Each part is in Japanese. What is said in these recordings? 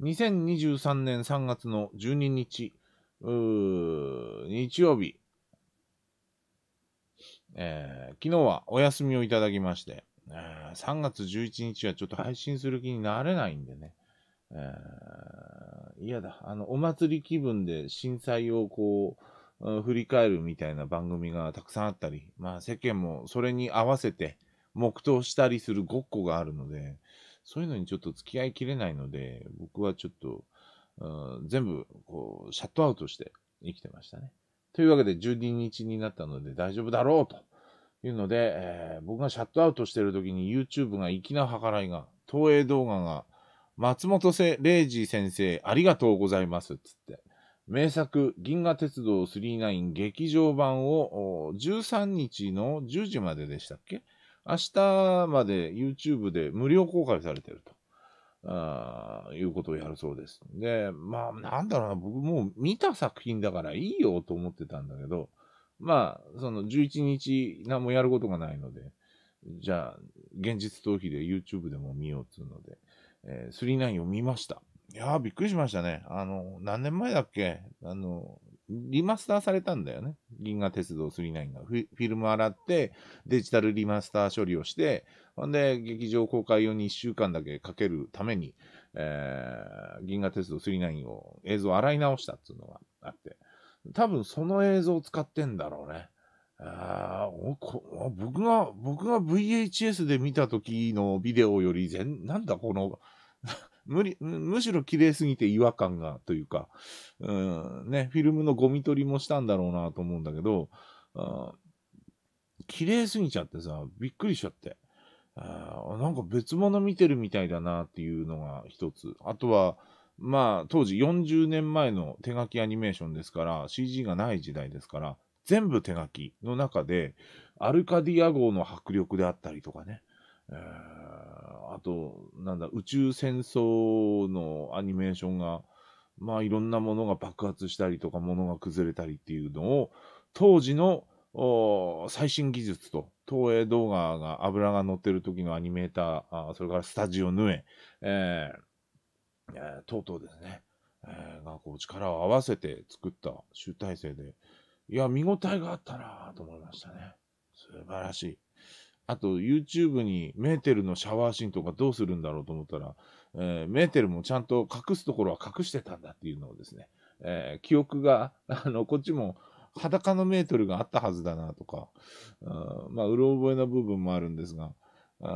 2023年3月の12日、日曜日、えー、昨日はお休みをいただきまして、えー、3月11日はちょっと配信する気になれないんでね、えー、嫌だ、あの、お祭り気分で震災をこう、振り返るみたいな番組がたくさんあったり、まあ世間もそれに合わせて黙祷したりするごっこがあるので、そういうのにちょっと付き合いきれないので、僕はちょっと、うん、全部、こう、シャットアウトして生きてましたね。というわけで、12日になったので大丈夫だろうというので、えー、僕がシャットアウトしてる時に YouTube が粋な計らいが、東映動画が、松本せレイジ先生、ありがとうございますつって、名作、銀河鉄道3 9劇場版を13日の10時まででしたっけ明日まで YouTube で無料公開されてると。あいうことをやるそうです。で、まあ、なんだろうな、僕もう見た作品だからいいよと思ってたんだけど、まあ、その11日何もやることがないので、じゃあ、現実逃避で YouTube でも見ようっつうので、えー、39を見ました。いやー、びっくりしましたね。あの、何年前だっけあの、リマスターされたんだよね。銀河鉄道999が。フィルム洗って、デジタルリマスター処理をして、ほんで、劇場公開用に1週間だけかけるために、えー、銀河鉄道999を映像洗い直したっていうのがあって、多分その映像を使ってんだろうね。あ僕が、僕が VHS で見た時のビデオより全、なんだこの無理、むしろ綺麗すぎて違和感がというか、うん、ね、フィルムのゴミ取りもしたんだろうなと思うんだけど、綺麗すぎちゃってさ、びっくりしちゃって。あなんか別物見てるみたいだなっていうのが一つ。あとは、まあ当時40年前の手書きアニメーションですから CG がない時代ですから全部手書きの中でアルカディア号の迫力であったりとかねえあと、なんだ、宇宙戦争のアニメーションが、まあいろんなものが爆発したりとか、ものが崩れたりっていうのを、当時の最新技術と、東映動画が油が乗ってる時のアニメーター、それからスタジオヌエ、えー、えー、とうとうですね、えー、がこう力を合わせて作った集大成で、いや、見応えがあったなと思いましたね。素晴らしい。あと YouTube にメーテルのシャワーシーンとかどうするんだろうと思ったら、えー、メーテルもちゃんと隠すところは隠してたんだっていうのをですね、えー、記憶が、あの、こっちも裸のメートルがあったはずだなとか、うまあ、うろ覚えな部分もあるんですが、う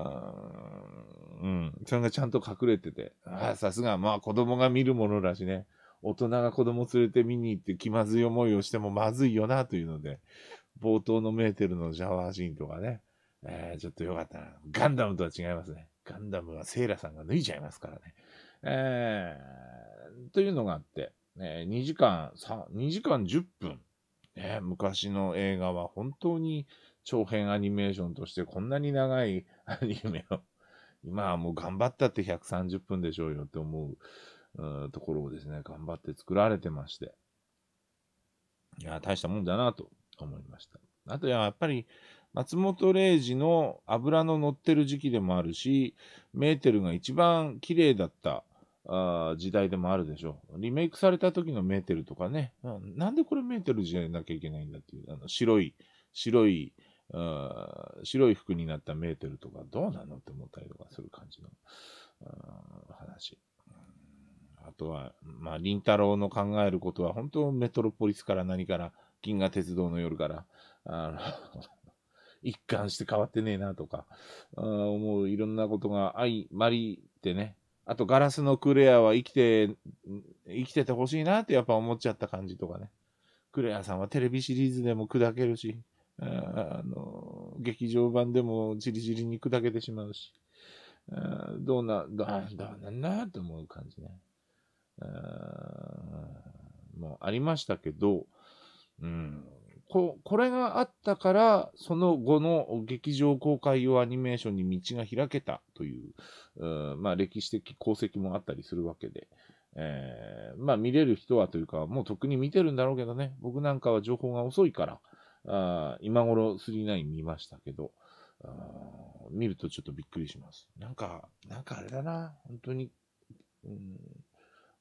ん、それがちゃんと隠れてて、あさすが、まあ子供が見るものだしね、大人が子供連れて見に行って気まずい思いをしてもまずいよなというので、冒頭のメーテルのシャワーシーンとかね、えー、ちょっとよかったな。ガンダムとは違いますね。ガンダムはセイラさんが脱いじゃいますからね。えー、というのがあって、えー、2時間、2時間10分。ね、昔の映画は本当に長編アニメーションとしてこんなに長い アニメを、今はもう頑張ったって130分でしょうよって思ううところをですね、頑張って作られてまして。いや、大したもんだなと思いました。あとやっぱり、松本零士の油の乗ってる時期でもあるし、メーテルが一番綺麗だったあ時代でもあるでしょう。リメイクされた時のメーテルとかね、なんでこれメーテルじゃなきゃいけないんだっていう、あの白い、白い、白い服になったメーテルとかどうなのって思ったりとかする感じの話。あとは、まあ、林太郎の考えることは、本当メトロポリスから何から、銀河鉄道の夜から、あの一貫して変わってねえなとか、思ういろんなことが相まりでね、あとガラスのクレアは生きて、生きててほしいなってやっぱ思っちゃった感じとかね。クレアさんはテレビシリーズでも砕けるし、あの、劇場版でもじりじりに砕けてしまうし、あどうな、どうなんだと思う感じね。あもあ、ありましたけど、うん、ここれがあったから、その後の劇場公開用アニメーションに道が開けたという、うまあ、歴史的功績もあったりするわけで、えー、まあ見れる人はというか、もう特に見てるんだろうけどね、僕なんかは情報が遅いから、あ今頃39見ましたけど、見るとちょっとびっくりします。なんか、なんかあれだな、本当に、うん、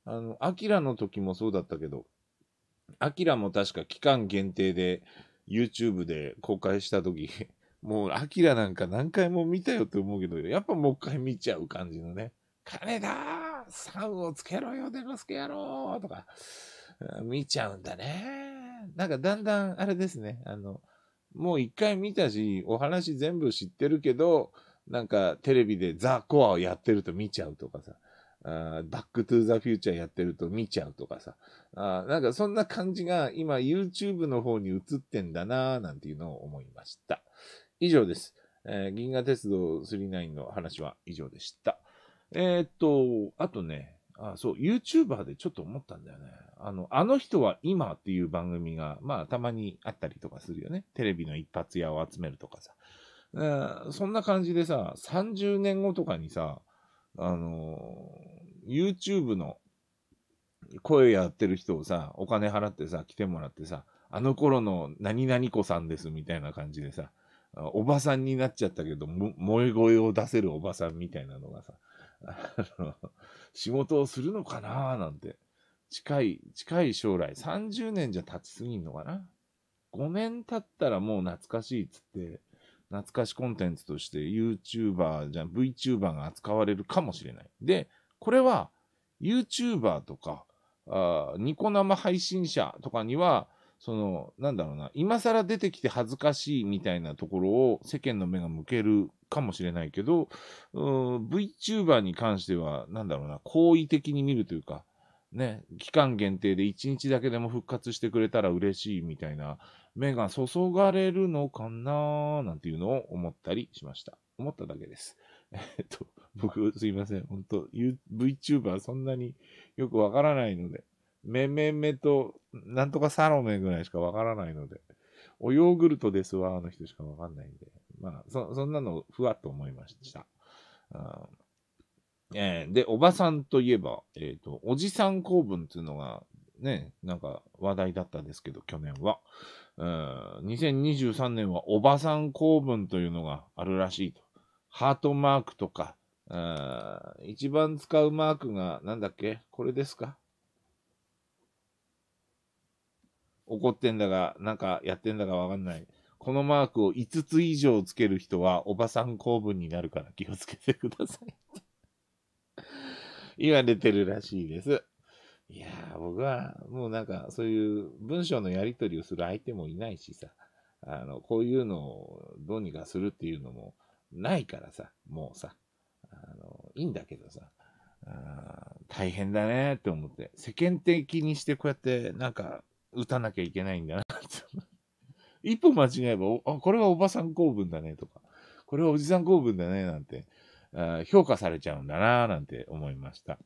あの、アキラの時もそうだったけど、アキラも確か期間限定で YouTube で公開した時、もうアキラなんか何回も見たよって思うけど、やっぱもう一回見ちゃう感じのね。金だサウンをつけろよ、デノスケ野郎とか、見ちゃうんだね。なんかだんだんあれですね。あの、もう一回見たし、お話全部知ってるけど、なんかテレビでザ・コアをやってると見ちゃうとかさ。あバックトゥーザフューチャーやってると見ちゃうとかさ。あなんかそんな感じが今 YouTube の方に映ってんだなーなんていうのを思いました。以上です。えー、銀河鉄道39の話は以上でした。えー、っと、あとね、あそう、YouTuber でちょっと思ったんだよね。あの、あの人は今っていう番組が、まあ、たまにあったりとかするよね。テレビの一発屋を集めるとかさ。そんな感じでさ、30年後とかにさ、あの、YouTube の声やってる人をさ、お金払ってさ、来てもらってさ、あの頃の何々子さんですみたいな感じでさ、おばさんになっちゃったけど、萌え声を出せるおばさんみたいなのがさ、仕事をするのかなーなんて、近い、近い将来、30年じゃ経ちすぎんのかな ?5 年経ったらもう懐かしいっつって、懐かしコンテンツとして YouTuber じゃん、VTuber が扱われるかもしれない。で、これは YouTuber とか、あニコ生配信者とかには、その、なんだろうな、今更出てきて恥ずかしいみたいなところを世間の目が向けるかもしれないけど、うーん VTuber に関しては、なんだろうな、好意的に見るというか、ね、期間限定で1日だけでも復活してくれたら嬉しいみたいな目が注がれるのかななんていうのを思ったりしました。思っただけです。えっと、僕すいません。本当 VTuber そんなによくわからないので、めめめと、なんとかサロメぐらいしかわからないので、おヨーグルトですわ、あの人しかわかんないんで、まあ、そ、そんなのふわっと思いました。うんえー、で、おばさんといえば、えっ、ー、と、おじさん公文っていうのが、ね、なんか話題だったんですけど、去年は。うん、2023年はおばさん公文というのがあるらしいと。ハートマークとか、うん、一番使うマークがなんだっけこれですか怒ってんだが、なんかやってんだかわかんない。このマークを5つ以上つける人はおばさん公文になるから気をつけてください 言われてるらしいです。いや僕はもうなんかそういう文章のやり取りをする相手もいないしさ、あの、こういうのをどうにかするっていうのもないからさ、もうさ、あの、いいんだけどさ、あ大変だねって思って、世間的にしてこうやってなんか打たなきゃいけないんだなって。一歩間違えばあ、これはおばさん構文だねとか、これはおじさん構文だねなんて、あ評価されちゃうんだななんて思いました。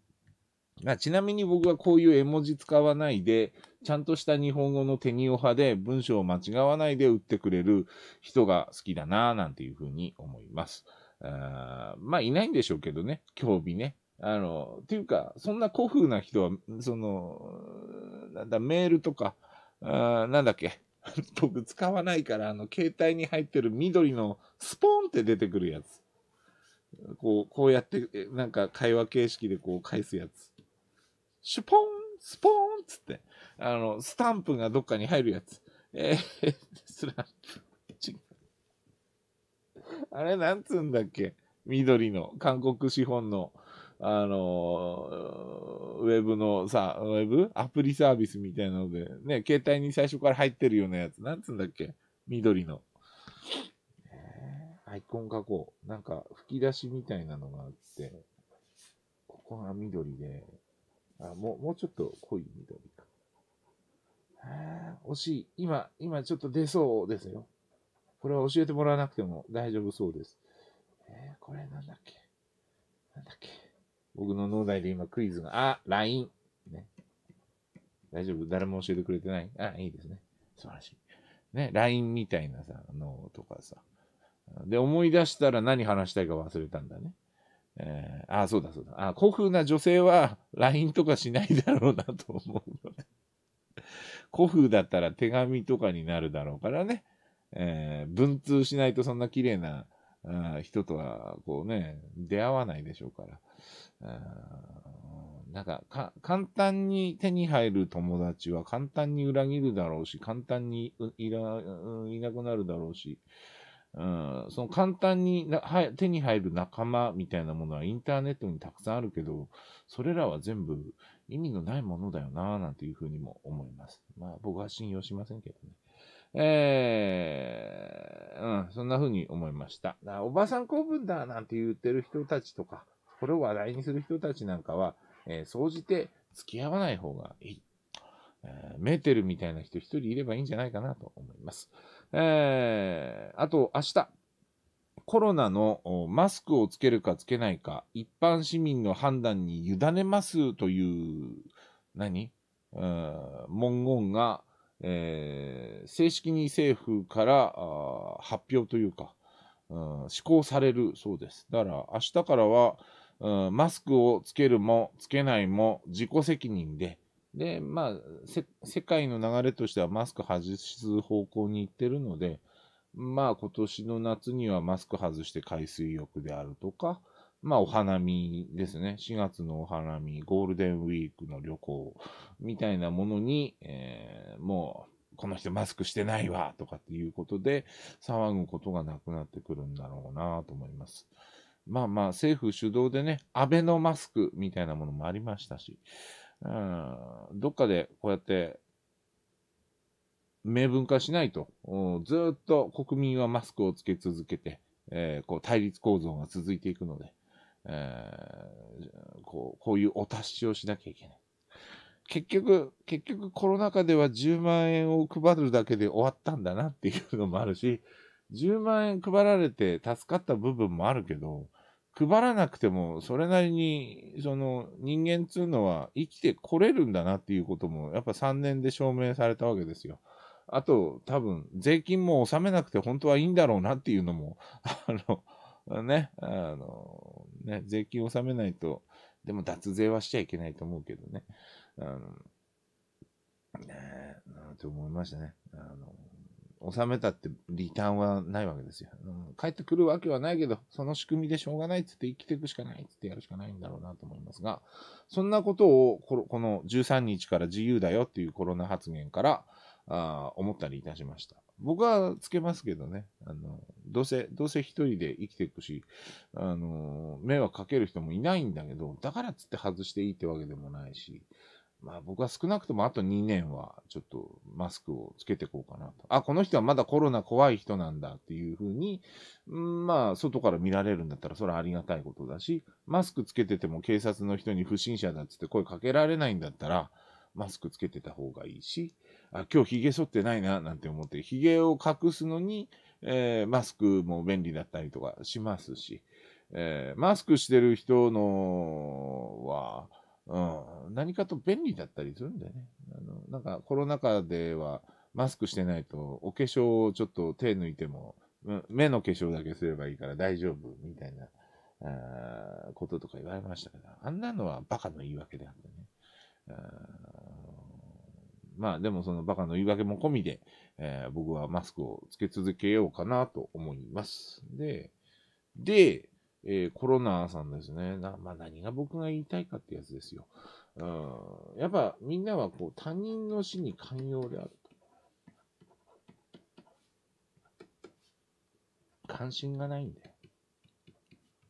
あちなみに僕はこういう絵文字使わないで、ちゃんとした日本語の手にお派で文章を間違わないで打ってくれる人が好きだなぁなんていうふうに思います。あまあ、いないんでしょうけどね、興味ね。あの、っていうか、そんな古風な人は、その、なんだ、メールとか、あなんだっけ、僕使わないから、あの、携帯に入ってる緑のスポーンって出てくるやつ。こう、こうやって、なんか会話形式でこう返すやつ。シュポン、スポーンつって、あの、スタンプがどっかに入るやつ。えー、スランプ。違う。あれ、なんつうんだっけ緑の、韓国資本の、あのー、ウェブのさ、ウェブアプリサービスみたいなので、ね、携帯に最初から入ってるようなやつ。なんつうんだっけ緑の。アイコン加工。なんか、吹き出しみたいなのがあって、ここが緑で、あ、もう、もうちょっと濃い緑か。惜しい。今、今ちょっと出そうですよ。これは教えてもらわなくても大丈夫そうです。えー、これなんだっけなんだっけ僕の脳内で今クイズが、あ、LINE。ね。大丈夫誰も教えてくれてないあ、いいですね。素晴らしい。ね、LINE みたいなさ、のとかさ。で、思い出したら何話したいか忘れたんだね。えー、あ、そうだそうだ。あ、古風な女性は LINE とかしないだろうなと思うので。古 風だったら手紙とかになるだろうからね。えー、文通しないとそんな綺麗なあ人とは、こうね、出会わないでしょうから。なんかか、簡単に手に入る友達は簡単に裏切るだろうし、簡単にいらいなくなるだろうし、うん、その簡単になは手に入る仲間みたいなものはインターネットにたくさんあるけど、それらは全部意味のないものだよな、なんていうふうにも思います。まあ僕は信用しませんけどね。えー、うん、そんな風に思いました。おばさん公文だなんて言ってる人たちとか、これを話題にする人たちなんかは、えー、総じて付き合わない方がいい。えー、メーテルみたいな人一人いればいいんじゃないかなと思います。えー、あと明日、コロナのマスクをつけるかつけないか、一般市民の判断に委ねますという、何文言が、えー、正式に政府から発表というか、うん、施行されるそうです。だから明日からは、うん、マスクをつけるもつけないも自己責任で、で、まあ、世界の流れとしてはマスク外す方向に行ってるので、まあ今年の夏にはマスク外して海水浴であるとか、まあお花見ですね。4月のお花見、ゴールデンウィークの旅行みたいなものに、えー、もうこの人マスクしてないわとかっていうことで騒ぐことがなくなってくるんだろうなと思います。まあまあ政府主導でね、アベノマスクみたいなものもありましたし、うん、どっかでこうやって、明文化しないと、ずっと国民はマスクをつけ続けて、えー、こう対立構造が続いていくので、えー、こうこういうお達しをしなきゃいけない。結局、結局コロナ禍では10万円を配るだけで終わったんだなっていうのもあるし、10万円配られて助かった部分もあるけど、配らなくても、それなりに、その人間っつうのは生きてこれるんだなっていうことも、やっぱ3年で証明されたわけですよ。あと、多分、税金も納めなくて本当はいいんだろうなっていうのも、あの、ね、あの、ね、税金納めないと、でも脱税はしちゃいけないと思うけどね。あの、ねえ、と思いましたね。あの、納めたってリターンはないわけですよ、うん。帰ってくるわけはないけど、その仕組みでしょうがないっつって生きていくしかないっつってやるしかないんだろうなと思いますが、そんなことをこの13日から自由だよっていうコロナ発言からあ思ったりいたしました。僕はつけますけどね、あのどうせ、どうせ一人で生きていくし、あの迷惑かける人もいないんだけど、だからっつって外していいってわけでもないし、まあ僕は少なくともあと2年はちょっとマスクをつけていこうかなと。あ、この人はまだコロナ怖い人なんだっていうふうに、まあ外から見られるんだったらそれはありがたいことだし、マスクつけてても警察の人に不審者だっつって声かけられないんだったら、マスクつけてた方がいいし、あ、今日髭剃ってないななんて思って、髭を隠すのに、えー、マスクも便利だったりとかしますし、えー、マスクしてる人のは、うん、何かと便利だったりするんだよね。あの、なんかコロナ禍ではマスクしてないとお化粧をちょっと手抜いても、目の化粧だけすればいいから大丈夫みたいな、あこととか言われましたけどあんなのはバカの言い訳であってね。まあでもそのバカの言い訳も込みで、えー、僕はマスクをつけ続けようかなと思います。で、で、えー、コロナさんですね。な、まあ、何が僕が言いたいかってやつですよ。うん。やっぱみんなはこう他人の死に寛容であると。関心がないんだよ。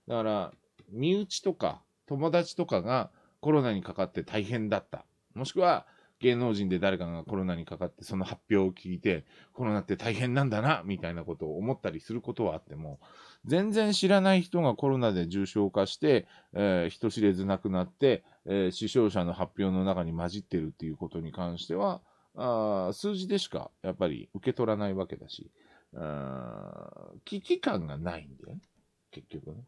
だから、身内とか友達とかがコロナにかかって大変だった。もしくは、芸能人で誰かがコロナにかかってその発表を聞いてコロナって大変なんだなみたいなことを思ったりすることはあっても全然知らない人がコロナで重症化して、えー、人知れず亡くなって、えー、死傷者の発表の中に混じってるっていうことに関してはあ数字でしかやっぱり受け取らないわけだし危機感がないんだよね結局ね。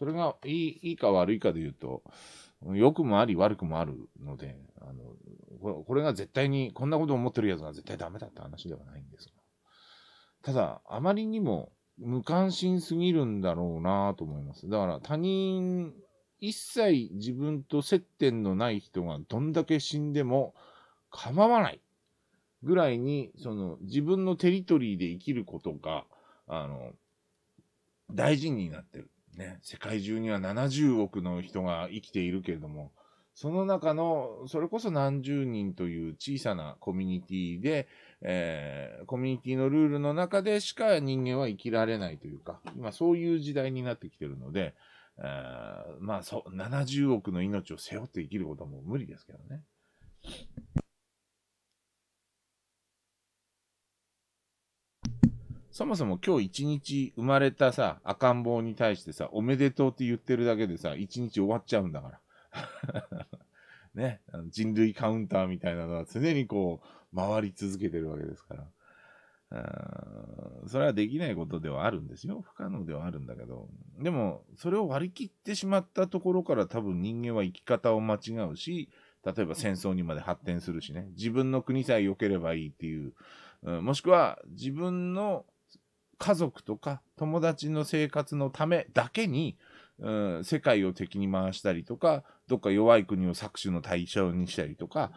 それがいいいいか悪いかで言うと、良くもあり悪くもあるので、あのこれが絶対に、こんなこと思ってるやつが絶対ダメだって話ではないんですが。ただ、あまりにも無関心すぎるんだろうなと思います。だから他人、一切自分と接点のない人がどんだけ死んでも構わないぐらいに、その自分のテリトリーで生きることが、あの、大事になってる。ね、世界中には70億の人が生きているけれども、その中の、それこそ何十人という小さなコミュニティで、えー、コミュニティのルールの中でしか人間は生きられないというか、今そういう時代になってきてるので、えー、まあそう、70億の命を背負って生きることも無理ですけどね。そもそも今日一日生まれたさ、赤ん坊に対してさ、おめでとうって言ってるだけでさ、一日終わっちゃうんだから。ね、人類カウンターみたいなのは常にこう、回り続けてるわけですから。それはできないことではあるんですよ。不可能ではあるんだけど。でも、それを割り切ってしまったところから多分人間は生き方を間違うし、例えば戦争にまで発展するしね。自分の国さえ良ければいいっていう。うん、もしくは自分の家族とか友達の生活のためだけに、うん、世界を敵に回したりとか、どっか弱い国を搾取の対象にしたりとか、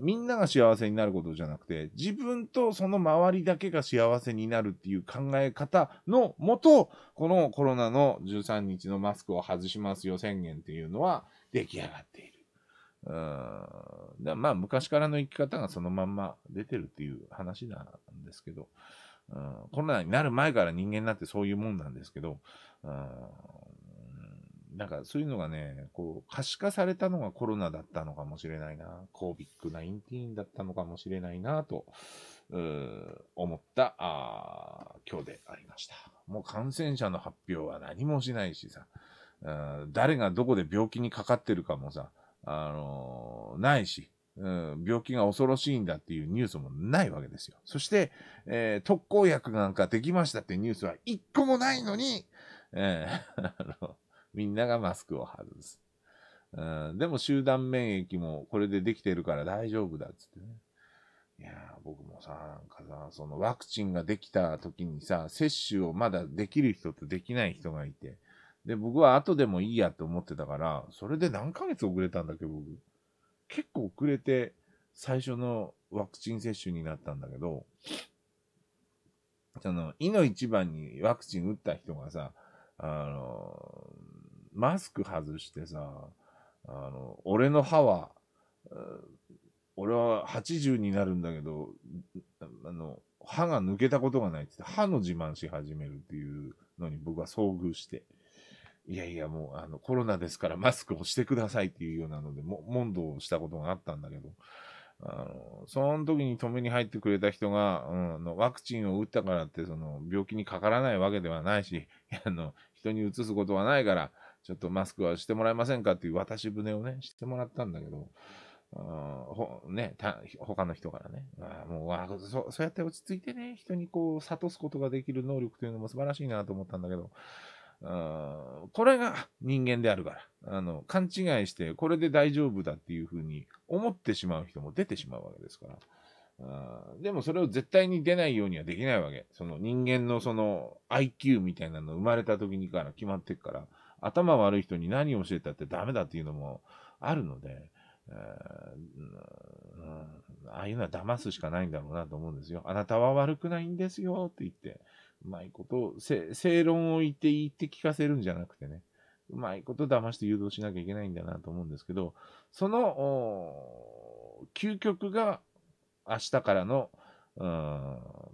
みんなが幸せになることじゃなくて、自分とその周りだけが幸せになるっていう考え方のもと、このコロナの13日のマスクを外しますよ宣言っていうのは出来上がっている。うんまあ、昔からの生き方がそのまんま出てるっていう話なんですけど。うん、コロナになる前から人間なんてそういうもんなんですけど、うん、なんかそういうのがね、こう可視化されたのがコロナだったのかもしれないな、COVID-19 だったのかもしれないなと、思ったあ今日でありました。もう感染者の発表は何もしないしさ、うん、誰がどこで病気にかかってるかもさ、あのー、ないし、うん、病気が恐ろしいんだっていうニュースもないわけですよ。そして、えー、特効薬なんかできましたってニュースは一個もないのに、えー、あのみんながマスクを外す。うん、でも集団免疫もこれでできてるから大丈夫だっつってね。いや僕もさ、なんかさ、そのワクチンができた時にさ、接種をまだできる人とできない人がいて、で、僕は後でもいいやと思ってたから、それで何ヶ月遅れたんだっけ、僕。結構遅れて最初のワクチン接種になったんだけど、その、いの一番にワクチン打った人がさ、あの、マスク外してさ、あの、俺の歯は、俺は80になるんだけど、あの、歯が抜けたことがないってって歯の自慢し始めるっていうのに僕は遭遇して。いやいや、もう、あの、コロナですからマスクをしてくださいっていうようなので、も、問答をしたことがあったんだけど、あの、その時に止めに入ってくれた人が、うん、のワクチンを打ったからって、その、病気にかからないわけではないし、あの、人にうつすことはないから、ちょっとマスクはしてもらえませんかっていう渡し船をね、してもらったんだけど、うん、ほ、ね、た、他の人からね。あもうあそ、そうやって落ち着いてね、人にこう、諭すことができる能力というのも素晴らしいなと思ったんだけど、うんこれが人間であるから、あの、勘違いして、これで大丈夫だっていうふうに思ってしまう人も出てしまうわけですから。あでもそれを絶対に出ないようにはできないわけ。その人間のその IQ みたいなの生まれた時にから決まってっから、頭悪い人に何を教えたってダメだっていうのもあるので、ああいうのは騙すしかないんだろうなと思うんですよ。あなたは悪くないんですよって言って、うまいこと正論を言って言って聞かせるんじゃなくてね、うまいこと騙して誘導しなきゃいけないんだなと思うんですけど、その、究極が明日からの、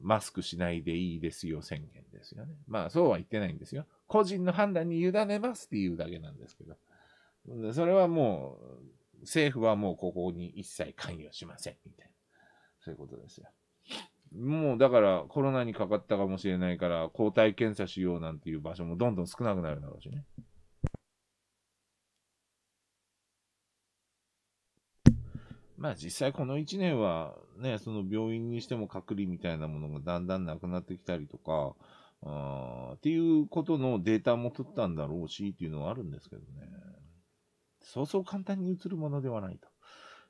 マスクしないでいいですよ宣言ですよね。まあそうは言ってないんですよ。個人の判断に委ねますっていうだけなんですけど。それはもう、政府はもうここに一切関与しませんみたいな。そういうことですよ。もうだからコロナにかかったかもしれないから、抗体検査しようなんていう場所もどんどん少なくなるだろうしね。まあ実際この1年はね、その病院にしても隔離みたいなものがだんだんなくなってきたりとか、あっていうことのデータも取ったんだろうしっていうのはあるんですけどね。そうそう簡単に移るものではないと。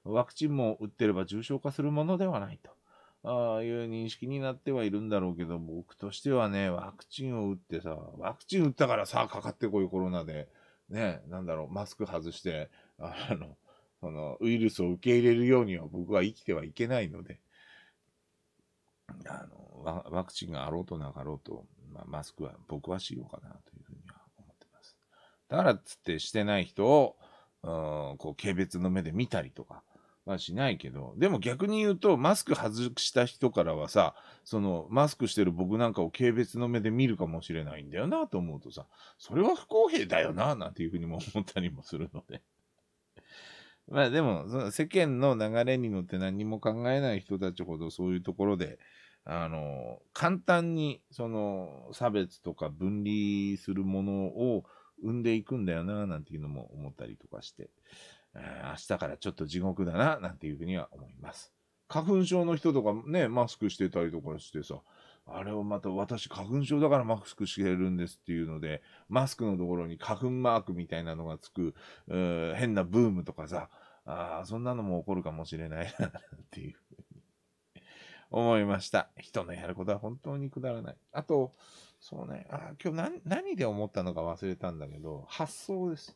ワクチンも打ってれば重症化するものではないと。ああいう認識になってはいるんだろうけど、僕としてはね、ワクチンを打ってさ、ワクチン打ったからさ、かかってこいコロナで、ね、なんだろう、マスク外して、あの、その、ウイルスを受け入れるようには僕は生きてはいけないので、あの、ワワクチンがあろうとなかろうと、まあ、マスクは僕はしようかなというふうには思ってます。だからつってしてない人を、うん、こう、軽蔑の目で見たりとか、まあしないけど、でも逆に言うと、マスク外した人からはさ、そのマスクしてる僕なんかを軽蔑の目で見るかもしれないんだよなと思うとさ、それは不公平だよな、なんていうふうにも思ったりもするので。まあでも、その世間の流れに乗って何も考えない人たちほどそういうところで、あの、簡単にその差別とか分離するものを生んでいくんだよな、なんていうのも思ったりとかして。明日からちょっと地獄だな、なんていうふうには思います。花粉症の人とかね、マスクしてたりとかしてさ、あれをまた私花粉症だからマスクしてるんですっていうので、マスクのところに花粉マークみたいなのがつく、変なブームとかさ、あそんなのも起こるかもしれないな、っていうふうに思いました。人のやることは本当にくだらない。あと、そうね、あ今日何何で思ったのか忘れたんだけど、発想です。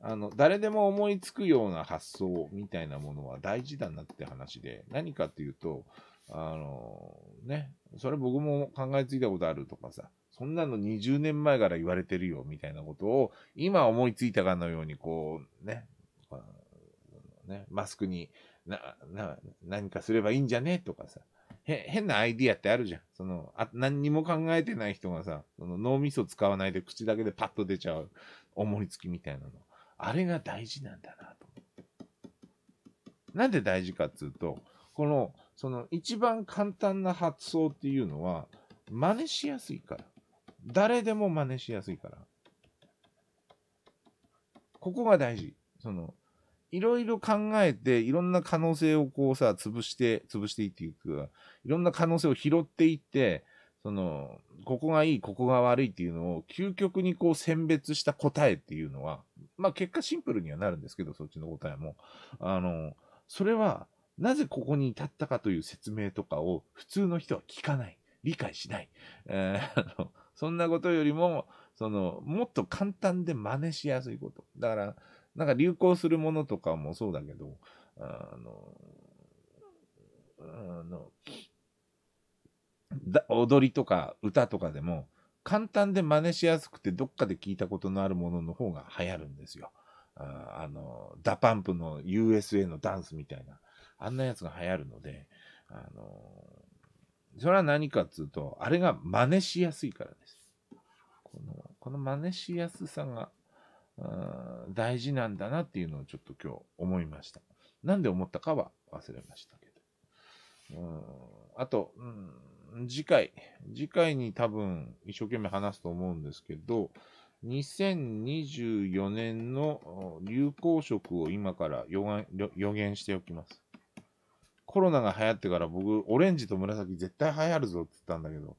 あの、誰でも思いつくような発想みたいなものは大事だなって話で、何かっていうと、あの、ね、それ僕も考えついたことあるとかさ、そんなの20年前から言われてるよみたいなことを、今思いついたかのように、こう、ね、ね、マスクにな、な、何かすればいいんじゃねとかさ、へ、変なアイディアってあるじゃん。その、あ、何にも考えてない人がさ、その脳みそ使わないで口だけでパッと出ちゃう思いつきみたいなの。あれが大事なんだなと。なんで大事かっていうと、この、その一番簡単な発想っていうのは、真似しやすいから。誰でも真似しやすいから。ここが大事。その、いろいろ考えて、いろんな可能性をこうさ、潰して、潰していっていく。いろんな可能性を拾っていって、その、ここがいい、ここが悪いっていうのを、究極にこう選別した答えっていうのは、まあ結果シンプルにはなるんですけど、そっちの答えも。あの、それは、なぜここに至ったかという説明とかを普通の人は聞かない。理解しない。えー、そんなことよりも、その、もっと簡単で真似しやすいこと。だから、なんか流行するものとかもそうだけど、あの、あの、踊りとか歌とかでも、簡単で真似しやすくて、どっかで聞いたことのあるものの方が流行るんですよ。ああの、ダパンプの USA のダンスみたいな、あんなやつが流行るので、あの、それは何かっつうと、あれが真似しやすいからです。この、この真似しやすさが、大事なんだなっていうのをちょっと今日思いました。なんで思ったかは忘れましたけど。うん、あと、うん、次回、次回に多分一生懸命話すと思うんですけど、2024年の流行色を今から予言しておきます。コロナが流行ってから僕、オレンジと紫絶対流行るぞって言ったんだけど、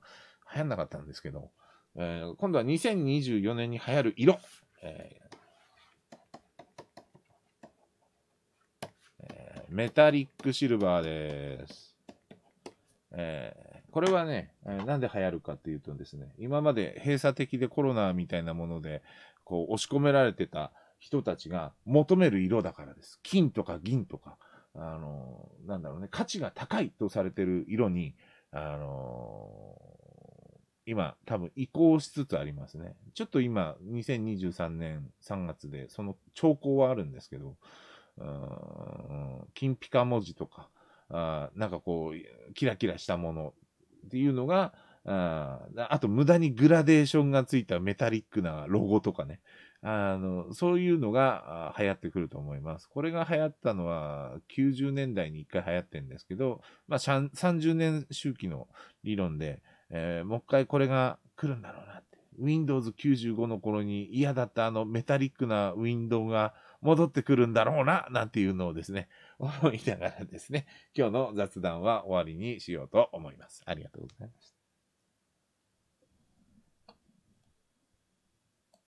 流行んなかったんですけど、えー、今度は2024年に流行る色。えーえー、メタリックシルバーです。えーこれはね、なんで流行るかっていうとですね、今まで閉鎖的でコロナみたいなもので、こう、押し込められてた人たちが求める色だからです。金とか銀とか、あの、なんだろうね、価値が高いとされてる色に、あの今、多分移行しつつありますね。ちょっと今、2023年3月で、その兆候はあるんですけど、金ピカ文字とか、あなんかこう、キラキラしたものっていうのが、ああと無駄にグラデーションがついたメタリックなロゴとかね。あの、そういうのが流行ってくると思います。これが流行ったのは90年代に一回流行ってるんですけど、まあ30年周期の理論で、えー、もう一回これが来るんだろうなって。Windows 95の頃に嫌だったあのメタリックなウィンドウが戻ってくるんだろうな、なんていうのをですね、思いながらですね、今日の雑談は終わりにしようと思います。ありがとうございました。